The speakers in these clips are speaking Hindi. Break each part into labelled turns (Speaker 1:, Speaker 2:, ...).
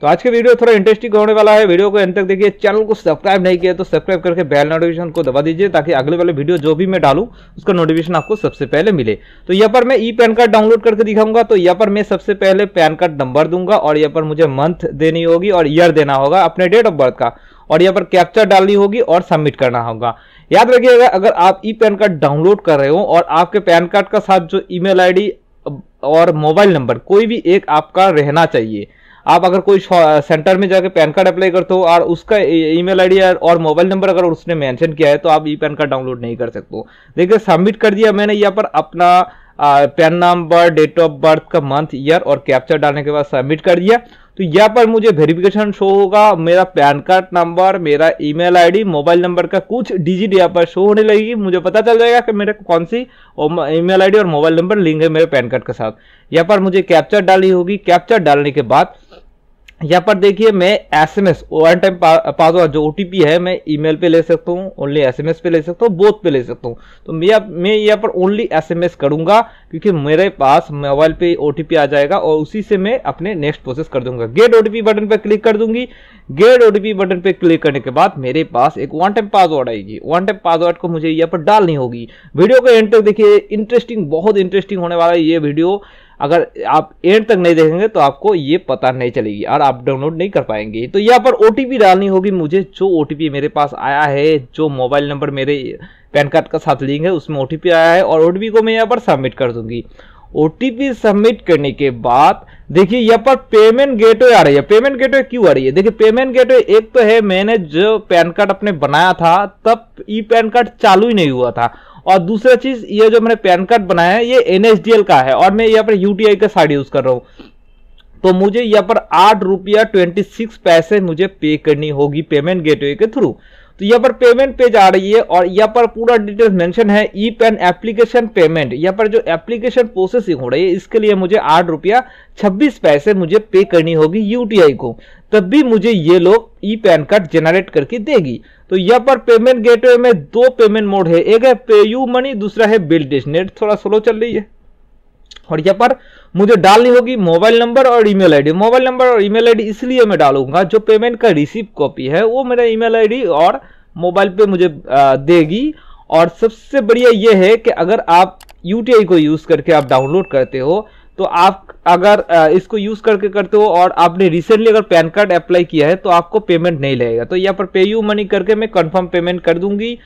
Speaker 1: तो आज के वीडियो थोड़ा इंटरेस्टिंग होने वाला है वीडियो को एंड तक देखिए चैनल को सब्सक्राइब नहीं किया तो सब्सक्राइब करके बेल नोटिफिकेशन को दबा दीजिए ताकि अगले वाले वीडियो जो भी मैं डालू उसका नोटिफिकेशन आपको सबसे पहले मिले तो यहाँ पर मैं ई पैन कार्ड डाउनलोड करके दिखाऊंगा तो यहाँ पर मैं सबसे पहले पैन कार्ड नंबर दूंगा और यहाँ पर मुझे मंथ देनी होगी और ईयर देना होगा अपने डेट ऑफ बर्थ का और यहाँ पर कैप्चर डालनी होगी और सबमिट करना होगा याद रखिएगा अगर आप ई पैन कार्ड डाउनलोड कर रहे हो और आपके पैन कार्ड का साथ जो ईमेल आईडी और मोबाइल नंबर कोई भी एक आपका रहना चाहिए आप अगर कोई सेंटर में जाकर पैन कार्ड अप्लाई करते हो और उसका ईमेल आईडी और मोबाइल नंबर अगर उसने मेंशन किया है तो आप ई पैन कार्ड डाउनलोड नहीं कर सकते हो देखिए सबमिट कर दिया मैंने यहाँ पर अपना PAN number date of birth का मंथ ईयर और कैप्चर डालने के बाद सबमिट कर दिया तो यहाँ पर मुझे वेरिफिकेशन शो होगा मेरा पैन कार्ड नंबर मेरा ईमेल आईडी मोबाइल नंबर का कुछ डिजिट यहाँ पर शो होने लगेगी मुझे पता चल जाएगा कि मेरे कौन सी ईमेल आईडी और मोबाइल नंबर लिंक है मेरे पैन कार्ड के साथ यहाँ पर मुझे कैप्चर डालनी होगी कैप्चर डालने के बाद यहाँ पर देखिए मैं S M S one time password जो ओ है मैं ईमेल पे ले सकता हूँ ओनली एस पे ले सकता हूँ बोथ पे ले सकता हूँ तो मैं मैं यहाँ पर ओनली एस करूँगा क्योंकि मेरे पास मोबाइल पे ओ आ जाएगा और उसी से मैं अपने नेक्स्ट प्रोसेस कर दूंगा गेट ओ बटन पर क्लिक कर दूंगी गेट ओ बटन पर क्लिक करने के बाद मेरे पास एक वन टाइम पासवर्ड आएगी वन टाइम पासवर्ड को मुझे यहाँ पर डालनी होगी वीडियो को एंड तक देखिए इंटरेस्टिंग बहुत इंटरेस्टिंग होने वाला है ये वीडियो अगर आप एंड तक नहीं देखेंगे तो आपको ये पता नहीं चलेगी और आप डाउनलोड नहीं कर पाएंगे तो यहाँ पर ओ डालनी होगी मुझे जो ओ मेरे पास आया है जो मोबाइल नंबर मेरे पैन कार्ड का साथ लिंक है उसमें ओ आया है और ओ को मैं यहाँ पर सबमिट कर दूंगी ओ सबमिट करने के बाद देखिए यहाँ पर पेमेंट गेटवे आ रही है पेमेंट गेटवे क्यों आ रही है देखिए पेमेंट गेटवे एक तो है मैंने जो पैन कार्ड अपने बनाया था तब ई पैन कार्ड चालू ही नहीं हुआ था और दूसरा चीज ये जो मैंने पैन कार्ड बनाया है ये एनएसडीएल का है और मैं यहाँ पर यूटीआई का साइड यूज कर रहा हूँ तो मुझे यहाँ पर आठ रुपया ट्वेंटी सिक्स पैसे मुझे पे करनी होगी पेमेंट गेटवे के थ्रू तो यहाँ पर पेमेंट पेज आ रही है और यहाँ पर पूरा डिटेल्स मेंशन है ई पेन एप्लीकेशन पेमेंट यहाँ पर जो एप्लीकेशन प्रोसेसिंग हो रही है इसके लिए मुझे आठ रुपया छब्बीस पैसे मुझे पे करनी होगी यूटीआई को तब भी मुझे ये लोग ई पैन कार्ड जेनरेट करके देगी तो यहाँ पर पेमेंट गेटवे में दो पेमेंट मोड है एक है पेयू मनी दूसरा है बिल डिश नेट थोड़ा स्लो चल रही है और यहाँ पर मुझे डालनी होगी मोबाइल नंबर और ईमेल आईडी मोबाइल नंबर और ईमेल आईडी इसलिए मैं डालूंगा जो पेमेंट का रिसीव कॉपी है वो मेरा ईमेल आईडी और मोबाइल पे मुझे देगी और सबसे बढ़िया ये है कि अगर आप यूटीआई को यूज़ करके आप डाउनलोड करते हो तो आप अगर इसको यूज करके करते हो और आपने रिसेंटली अगर पैन कार्ड अप्लाई किया है तो आपको पेमेंट नहीं लगेगा तो यहाँ पर पे यू मनी करके मैं कंफर्म पेमेंट कर दूंगी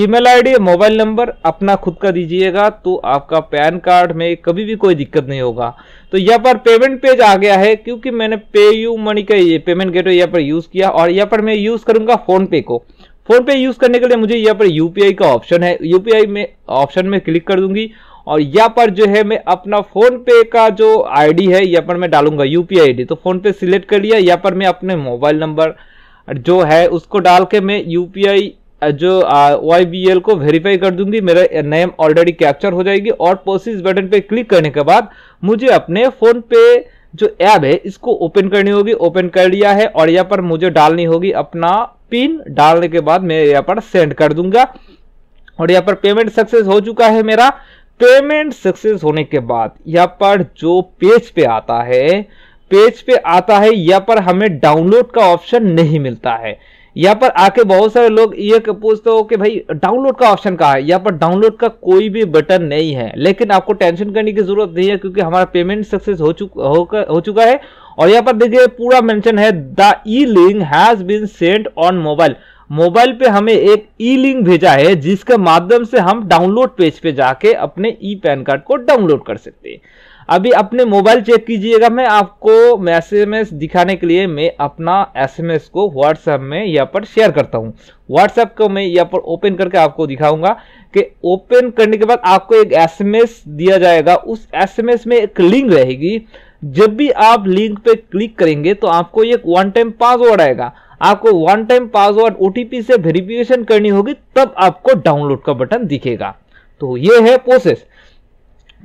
Speaker 1: ईमेल आईडी मोबाइल नंबर अपना खुद का दीजिएगा तो आपका पैन कार्ड में कभी भी कोई दिक्कत नहीं होगा तो यहाँ पर पेमेंट पेज आ गया है क्योंकि मैंने पे यू मनी का ये पेमेंट गेटवे यहाँ पर यूज किया और यहाँ पर मैं यूज करूंगा फोन पे को फोन पे यूज करने के लिए मुझे यहाँ पर यूपीआई का ऑप्शन है यूपीआई में ऑप्शन में क्लिक कर दूंगी और यहाँ पर जो है मैं अपना फोन पे का जो आईडी है यहाँ पर मैं डालूंगा यूपीआई आईडी तो फोन पे सिलेक्ट कर लिया यहाँ पर मैं अपने मोबाइल नंबर जो है उसको डाल के मैं यूपीआई जो वाई बी एल को वेरीफाई कर दूंगी मेरा नेम ऑलरेडी कैप्चर हो जाएगी और प्रोसेस बटन पे क्लिक करने के बाद मुझे अपने फोन पे जो ऐप है इसको ओपन करनी होगी ओपन कर लिया है और यहाँ पर मुझे डालनी होगी अपना पिन डालने के बाद मैं यहाँ पर सेंड कर दूंगा और यहाँ पर पेमेंट सक्सेस हो चुका है मेरा पेमेंट सक्सेस होने के बाद यहाँ पर जो पेज पे आता है पेज पे आता है यहाँ पर हमें डाउनलोड का ऑप्शन नहीं मिलता है यहाँ पर आके बहुत सारे लोग ये पूछते हो कि भाई डाउनलोड का ऑप्शन कहाँ है यहाँ पर डाउनलोड का कोई भी बटन नहीं है लेकिन आपको टेंशन करने की जरूरत नहीं है क्योंकि हमारा पेमेंट सक्सेस हो चुका हो, चुका है और यहाँ पर देखिए पूरा मेंशन है the e link has been send on mobile mobile पे हमें एक ई लिंक भेजा है जिसके माध्यम से हम डाउनलोड पेज पे जाके अपने ई पैन कार्ड को डाउनलोड कर सकते हैं अभी अपने मोबाइल चेक कीजिएगा मैं आपको मैसेज दिखाने के लिए मैं अपना एसएमएस को व्हाट्सएप में यहाँ पर शेयर करता हूँ व्हाट्सएप को मैं यहाँ पर ओपन करके आपको दिखाऊंगा कि ओपन करने के बाद आपको एक एसएमएस दिया जाएगा उस एसएमएस में एक लिंक रहेगी जब भी आप लिंक पे क्लिक करेंगे तो आपको एक वन टाइम पासवर्ड आएगा आपको वन टाइम पासवर्ड ओटीपी से वेरिफिकेशन करनी होगी तब आपको डाउनलोड का बटन दिखेगा तो ये है प्रोसेस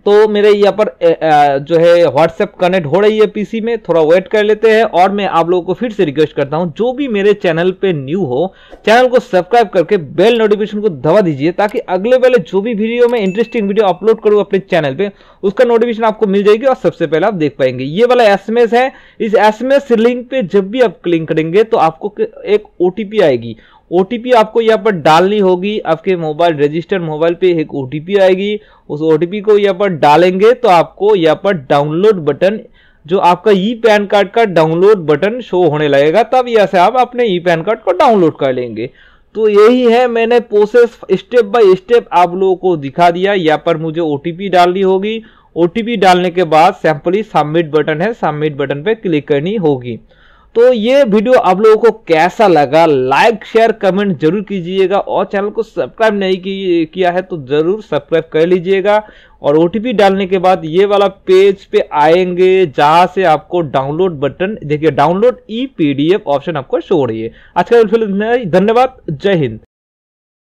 Speaker 1: तो मेरे यहाँ पर जो है व्हाट्सएप कनेक्ट हो रही है पीसी में थोड़ा वेट कर लेते हैं और मैं आप लोगों को फिर से रिक्वेस्ट करता हूँ जो भी मेरे चैनल पे न्यू हो चैनल को सब्सक्राइब करके बेल नोटिफिकेशन को दबा दीजिए ताकि अगले वाले जो भी वीडियो में इंटरेस्टिंग वीडियो अपलोड करूँ अपने चैनल पर उसका नोटिफिकेशन आपको मिल जाएगी और सबसे पहले आप देख पाएंगे ये वाला एस है इस एस लिंक पे जब भी आप क्लिक करेंगे तो आपको एक ओ आएगी ओ आपको यहाँ पर डालनी होगी आपके मोबाइल रजिस्टर मोबाइल पे एक ओ आएगी उस ओ को यहाँ पर डालेंगे तो आपको यहाँ पर डाउनलोड बटन जो आपका ई पैन कार्ड का डाउनलोड बटन शो होने लगेगा तब यहाँ से आप अपने ई पैन कार्ड को डाउनलोड कर लेंगे तो यही है मैंने प्रोसेस स्टेप बाय स्टेप आप लोगों को दिखा दिया यहाँ पर मुझे ओ डालनी होगी ओ डालने के बाद सैंपली सबमिट बटन है सबमिट बटन पर क्लिक करनी होगी तो ये वीडियो आप लोगों को कैसा लगा लाइक शेयर कमेंट जरूर कीजिएगा और चैनल को सब्सक्राइब नहीं की, किया है तो जरूर सब्सक्राइब कर लीजिएगा और ओ डालने के बाद ये वाला पेज पे आएंगे जहां से आपको डाउनलोड बटन देखिए डाउनलोड ई पीडीएफ ऑप्शन आपको शो रही है आज का धन्यवाद जय हिंद